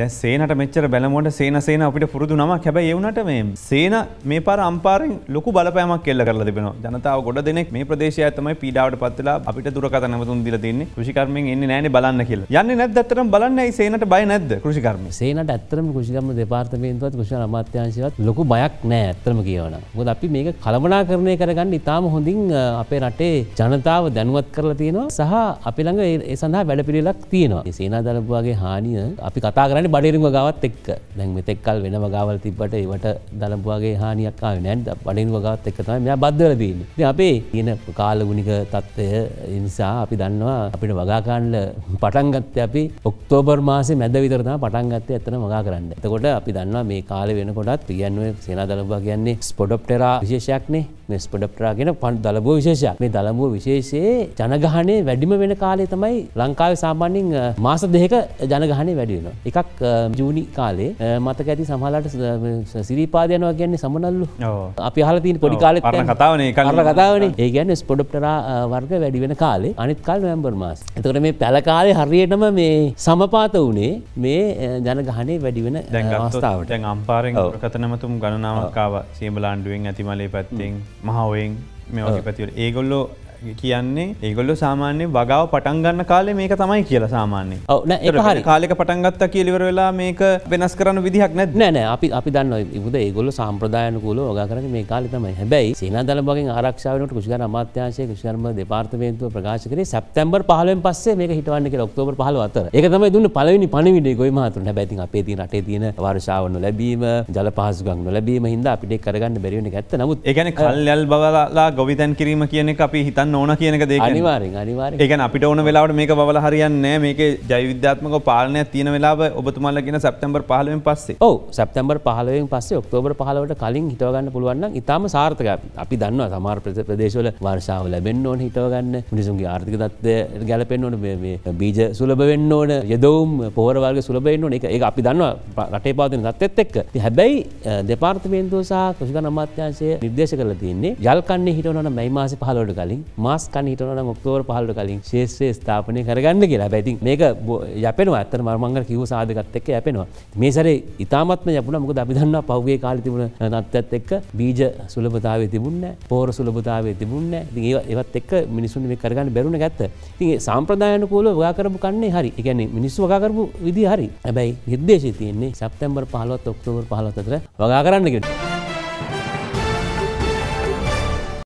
දැ සේනට මෙච්චර බැලමුවට සේන සේන අපිට පුරුදු නමක් හැබැ ඒවුනට මේ සේන මේ පර අම්පාරෙන් ලොකු බලපෑමක් කෙල්ල කරලා තිබෙන ජනතාව ගොඩ දෙනෙක් මේ ප්‍රදේශය තමයි පීඩාවට පත්වෙලා අපිට දුරකතනමතුන් දිල තින්නේ කෘෂිකර්මෙන් එන්නේ නෑන බලන්න කියලා යන්න නැත්තටම බලන්න සේනට බය නැද කෘෂිකර්ම සේනට ඇත්තරම කෘෂිකම දෙපාර්තමේන්තුවත් කෘෂ අමාත්‍යංශවත් ලොකු බයක් නෑ ඇත්තරම කියවන ගොද අපි මේක කළමනා කරණය කරගන්න ඉතාම හොඳින් අපේ රටේ ජනතාව දැනුවත් කරලා තියෙනවා සහ අපිළඟ ඒ සඳහා වැඩපිරිලක් තියෙනවා සේනා දරපුවාගේ හානිය අපි කතා කරන්න කරන්න බඩරිම ගවත් එක්ක දැන් මෙතෙක්කල් වෙන ගවල් තිබට ඒවට දළපුවාගේ හානියක්කාව නැන්ද බඩින් ගවත් එක් තම මෙයා බද්ධරදීම අපේ කියන කාලගුණික තත්ත්වය නිසා අපි දන්නවා අපිට වගාකාණ්ඩ පටන්ගත්ත අපි ඔක්තෝබර් මාසේ මැද විතරතා පටන්ගත්තේ ඇතන මගා කරන්න එතකොට අපි දන්නවා මේ කාල වෙනකොටත් පියන්ුව සේනා දළපුවා කියන්නේ ස්පොඩොප්ටරා විශේෂයක්නේ මෙස් පොඩප්ටරාගෙන පන් දලබෝ විශේෂයක් මේ දළඹුව විශේෂයේ ජනගහනය වැඩිම වෙන කාලේ තමයි ලංකාව සාමාන්‍යෙන් මාස දෙක ජනගහනය වැඩිවෙන එකක් ගොඩක් ජූනි කාලේ මතක ඇති සමහලට සිරිපාදයනවා කියන්නේ සමනල්ලු අපි හලතින් පොඩිකාල කතාවන කරල කතාවන ඒ ගැන්න ස්පොඩප්ටරා වර්ග වැඩිවෙන කාලේ අනිත් කාල් නොම්බර් මාස් එතකට මේ පැලකාලේ හරියටම මේ සමපාත වනේ මේ ජනගහනේ වැඩිවෙන අවස්ථාවට අම්පාරෙන් කතනමතුම් ගණනාවකාව සියම්බලාන්ඩුවෙන් ඇතිමලේ පැත්තිෙන් මහාවෙන් මේ පැතිවල ඒගොල්ලෝ කියන්නේ ඒගොල්ලො සාමාන්‍ය වගාව පටන්ගන්න කාලේ මේක තමයි කියලා සාමාන්‍ය ඔවන හරි කාලෙක පටන්ගත්ත කියලිවර වෙලා මේක වෙනස් කරන්න විදිහක් නැත් නෑන අපි අපි දන්න ඉබද ඒගොල්ල සම්ප්‍රදායනකූල වගා කරන මේ කාලෙ තමයි හැබැයි සේනාදලබගෙන් ආරක්ෂාවනට කුෂගන අමාත්‍යශය කුෂර්ම දෙපාර්තමේන්තුව ප්‍රකාශ කරේ සැප්තැම්බර් පහලෙන් පස්සේ මේක හිටවන්න කියලා ඔක්තෝබර් 15 අතර. ඒක තමයි දුන්න පළවෙනි පණිවිඩය ගොවි මහතුන්. හැබැයි ඉතින් අපේ තියෙන රටේ තියෙන වර්ෂාව නොලැබීම, ජල පහසුකම් නොලැබීම හින්දා අපිට ඒක කරගන්න බැරි වෙන එක ඇත්ත. නමුත් ඒ කියන්නේ කල්යල් බවලා ගොවිතැන් කිරීම කියන එක අපි හිතන්න කරන්න ඕන කියනක දේ අනිවාරෙන් අනිවාර එක අපිට ඕන වෙලාට මේක බල හරියන්න මේක ජයවිද්‍යාත්මක පාලනය තියන වෙලා ඔබතුමල්ල කියෙන සැප්තම්බර් පහලුවෙන් පස්සේ ඕ සැප්තම්බර් පහලුවෙන් පස්සේ ඔක්තෝබර පහලවට කලින් හිටවගන්න පුළුවන් ඉතාම සාර්ථක අපි දන්න සමාර් ප්‍රදේශවල වර්ෂාව ලැබෙන් ඕන හිටවගන්න මිනිසුන්ගේ ආර්ථික තත්ව ගැලපෙන් ඕන බීජ සුලබ වෙන්න ඕන යදවම් පෝරවාගේ සුලබෙන් ඕන එක ඒ අපි දන්නවා රටේ පාතින තත්ත් එක්ක හැබැයි දෙපාර්තමේන්තුසා කෘෂික නමාත්‍යංශය නිර්දේශ කරලා තියන්නේ යල්කන්නේ හිටවන මැයි මාස පහලවට කලින් මස් කනීටන ඔක්තෝර පහල්ට කලින් ශේෂත්‍රය ස්ථාපනය කරගන්න කියලා බැති මේක යපෙනවා ඇත මර්මංග කිව සාධකත් එක්ක යැපෙනවා මේසර ඉතාමත්ම යපුන මොක දබිදන්න පහුගේ කාල තිබුණ නත්තත් එක්ක බීජ සුලභතාව තිබුන්න පෝර සුලභතාව තිබුන්න ඒ එවත් එක් මිනිසුන් මේ කරගන්න බැරුණ ගත්ත තිගේ සම්ප්‍රදායනකූල වාකරපු කන්නේ හරි එකන්නේ මිනිස්සු වකාරපු විදි හරි ඇබැයි නිර්දේශය තියෙන්නේ සැප්තැම්බර් පහලොත් ඔක්තෝවර් පහලොතර වගා කරන්නගෙන.